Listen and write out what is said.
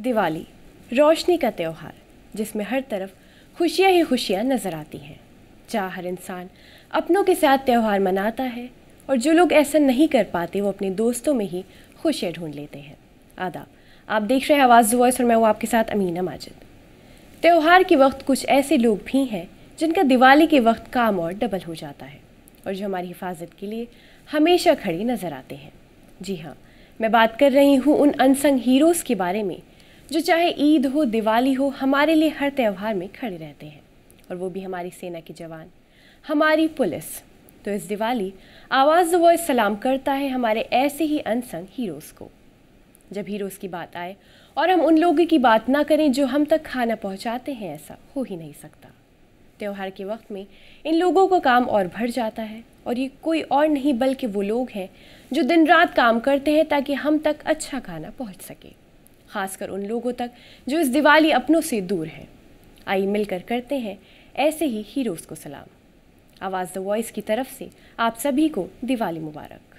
दिवाली रोशनी का त्यौहार जिसमें हर तरफ खुशियाँ ही खुशियाँ नज़र आती हैं जहाँ हर इंसान अपनों के साथ त्यौहार मनाता है और जो लोग ऐसा नहीं कर पाते वो अपने दोस्तों में ही खुशियाँ ढूंढ लेते हैं आदाब आप देख रहे हैं आवाज़ वॉइस और मैं हूँ आपके साथ अमीना माजिद त्यौहार के वक्त कुछ ऐसे लोग भी हैं जिनका दिवाली के वक्त काम और डबल हो जाता है और जो हमारी हिफाजत के लिए हमेशा खड़े नज़र आते हैं जी हाँ मैं बात कर रही हूँ उन अनसंग हीरोज़ के बारे में जो चाहे ईद हो दिवाली हो हमारे लिए हर त्यौहार में खड़े रहते हैं और वो भी हमारी सेना के जवान हमारी पुलिस तो इस दिवाली आवाज़ वो सलाम करता है हमारे ऐसे ही अनसंग हीरोज़ को जब हीरोज़ की बात आए और हम उन लोगों की बात ना करें जो हम तक खाना पहुंचाते हैं ऐसा हो ही नहीं सकता त्यौहार के वक्त में इन लोगों का काम और बढ़ जाता है और ये कोई और नहीं बल्कि वो लोग हैं जो दिन रात काम करते हैं ताकि हम तक अच्छा खाना पहुँच सके खासकर उन लोगों तक जो इस दिवाली अपनों से दूर हैं आइए मिलकर करते हैं ऐसे ही हीरोज़ को सलाम आवाज़ द वॉइस की तरफ से आप सभी को दिवाली मुबारक